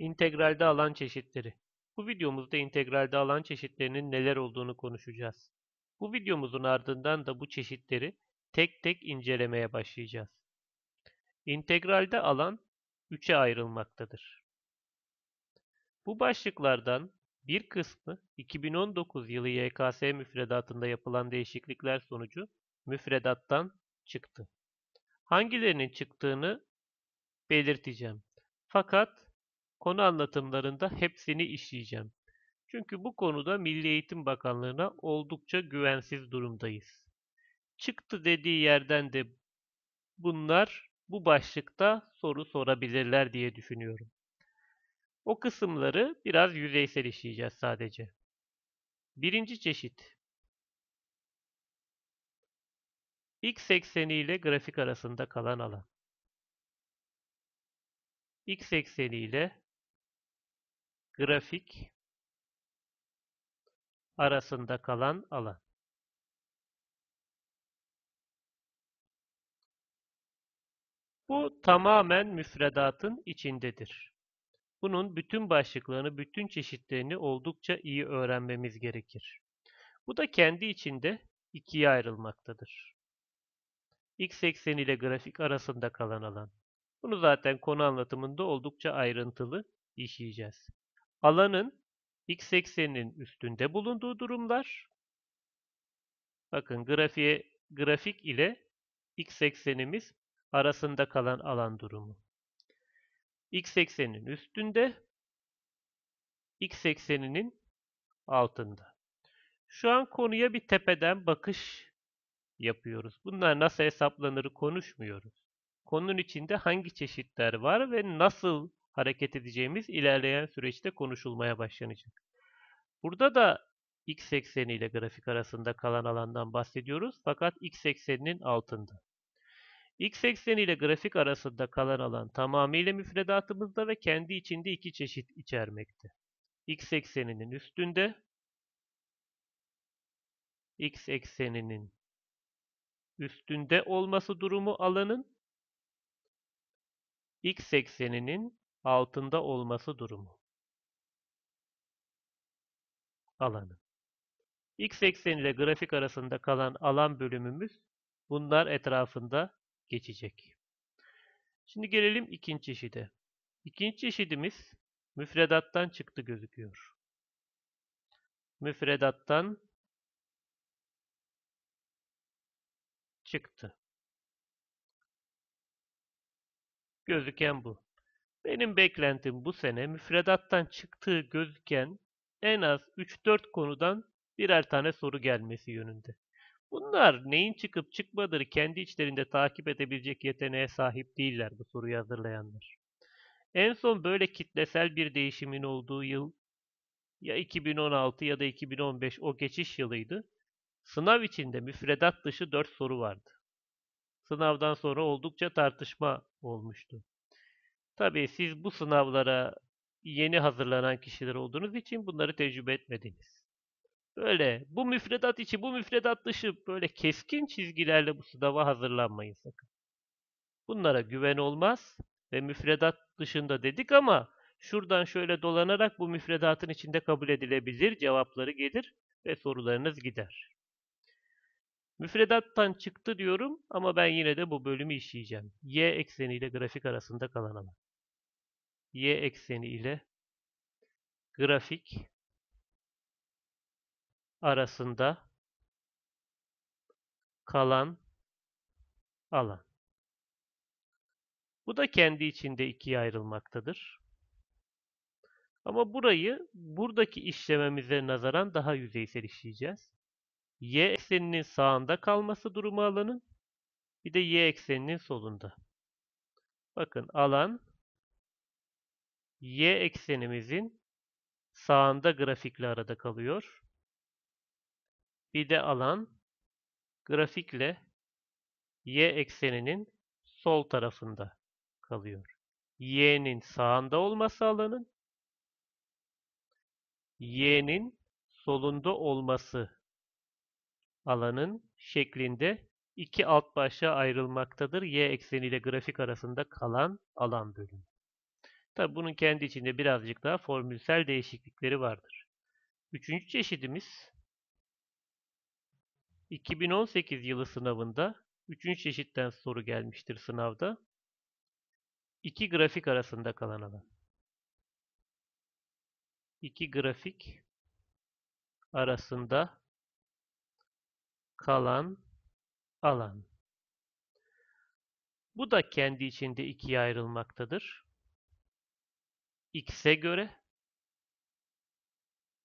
İntegralde alan çeşitleri. Bu videomuzda integralde alan çeşitlerinin neler olduğunu konuşacağız. Bu videomuzun ardından da bu çeşitleri tek tek incelemeye başlayacağız. İntegralde alan 3'e ayrılmaktadır. Bu başlıklardan bir kısmı 2019 yılı YKS müfredatında yapılan değişiklikler sonucu müfredattan çıktı. Hangilerinin çıktığını belirteceğim. Fakat Konu anlatımlarında hepsini işleyeceğim. Çünkü bu konuda Milli Eğitim Bakanlığı'na oldukça güvensiz durumdayız. Çıktı dediği yerden de bunlar bu başlıkta soru sorabilirler diye düşünüyorum. O kısımları biraz yüzeysel işleyeceğiz sadece. Birinci çeşit. X ekseni ile grafik arasında kalan alan. X ekseni ile grafik arasında kalan alan. Bu tamamen müfredatın içindedir. Bunun bütün başlıklarını, bütün çeşitlerini oldukça iyi öğrenmemiz gerekir. Bu da kendi içinde ikiye ayrılmaktadır. X eksen ile grafik arasında kalan alan. Bunu zaten konu anlatımında oldukça ayrıntılı işleyeceğiz alanın x ekseninin üstünde bulunduğu durumlar bakın grafiğe grafik ile x eksenimiz arasında kalan alan durumu. x ekseninin üstünde x ekseninin altında. Şu an konuya bir tepeden bakış yapıyoruz. Bunlar nasıl hesaplanır konuşmuyoruz. Konunun içinde hangi çeşitler var ve nasıl hareket edeceğimiz ilerleyen süreçte konuşulmaya başlanacak. Burada da x ekseni ile grafik arasında kalan alandan bahsediyoruz fakat x ekseninin altında. X ekseni ile grafik arasında kalan alan tamamıyla müfredatımızda ve kendi içinde iki çeşit içermekte. X ekseninin üstünde, X ekseninin üstünde olması durumu alanın, X ekseninin altında olması durumu. Alanı. X ekseni ile grafik arasında kalan alan bölümümüz bunlar etrafında geçecek. Şimdi gelelim ikinci çeşide. İkinci çeşidimiz müfredattan çıktı gözüküyor. Müfredattan çıktı. Gözüken bu. Benim beklentim bu sene müfredattan çıktığı gözüken en az 3-4 konudan birer tane soru gelmesi yönünde. Bunlar neyin çıkıp çıkmadığını kendi içlerinde takip edebilecek yeteneğe sahip değiller bu soruyu hazırlayanlar. En son böyle kitlesel bir değişimin olduğu yıl ya 2016 ya da 2015 o geçiş yılıydı. Sınav içinde müfredat dışı 4 soru vardı. Sınavdan sonra oldukça tartışma olmuştu. Tabii siz bu sınavlara yeni hazırlanan kişiler olduğunuz için bunları tecrübe etmediniz. Böyle bu müfredat içi, bu müfredat dışı böyle keskin çizgilerle bu sınava hazırlanmayın sakın. Bunlara güven olmaz ve müfredat dışında dedik ama şuradan şöyle dolanarak bu müfredatın içinde kabul edilebilir cevapları gelir ve sorularınız gider. Müfredattan çıktı diyorum ama ben yine de bu bölümü işleyeceğim. Y ekseniyle grafik arasında kalan alan y ekseni ile grafik arasında kalan alan. Bu da kendi içinde ikiye ayrılmaktadır. Ama burayı buradaki işlememize nazaran daha yüzeysel işleyeceğiz. Y ekseninin sağında kalması durumu alanın bir de y ekseninin solunda. Bakın alan y eksenimizin sağında grafikle arada kalıyor. Bir de alan grafikle y ekseninin sol tarafında kalıyor. y'nin sağında olması alanın y'nin solunda olması alanın şeklinde iki alt başa ayrılmaktadır. y ekseniyle grafik arasında kalan alan bölümü. Tabi bunun kendi içinde birazcık daha formülsel değişiklikleri vardır. Üçüncü çeşidimiz 2018 yılı sınavında üçüncü çeşitten soru gelmiştir sınavda. İki grafik arasında kalan alan. İki grafik arasında kalan alan. Bu da kendi içinde ikiye ayrılmaktadır x'e göre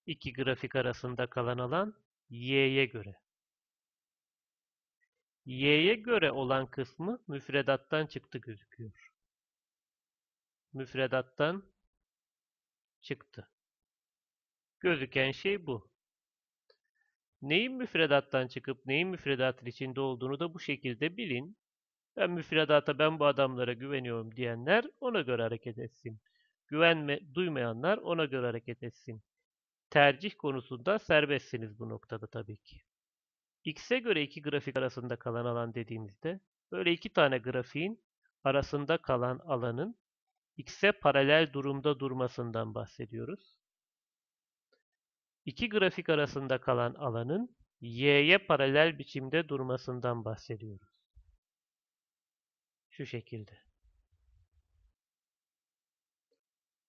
iki grafik arasında kalan alan y'ye göre. y'ye göre olan kısmı müfredattan çıktı gözüküyor. Müfredattan çıktı. Gözüken şey bu. Neyin müfredattan çıkıp neyin müfredatın içinde olduğunu da bu şekilde bilin. Ben müfredata ben bu adamlara güveniyorum diyenler ona göre hareket etsin. Güvenme duymayanlar ona göre hareket etsin. Tercih konusunda serbestsiniz bu noktada tabii ki. X'e göre iki grafik arasında kalan alan dediğimizde böyle iki tane grafiğin arasında kalan alanın X'e paralel durumda durmasından bahsediyoruz. İki grafik arasında kalan alanın Y'ye paralel biçimde durmasından bahsediyoruz. Şu şekilde.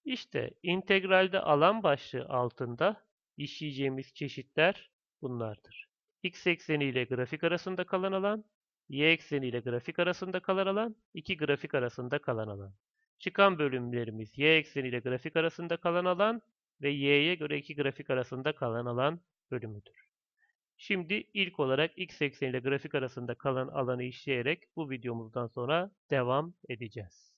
İşte integralde alan başlığı altında işleyeceğimiz çeşitler bunlardır. X ekseni ile grafik arasında kalan alan, Y ekseni ile grafik arasında kalan alan, iki grafik arasında kalan alan. Çıkan bölümlerimiz Y ekseni ile grafik arasında kalan alan ve Y'ye göre iki grafik arasında kalan alan bölümüdür. Şimdi ilk olarak X ekseni ile grafik arasında kalan alanı işleyerek bu videomuzdan sonra devam edeceğiz.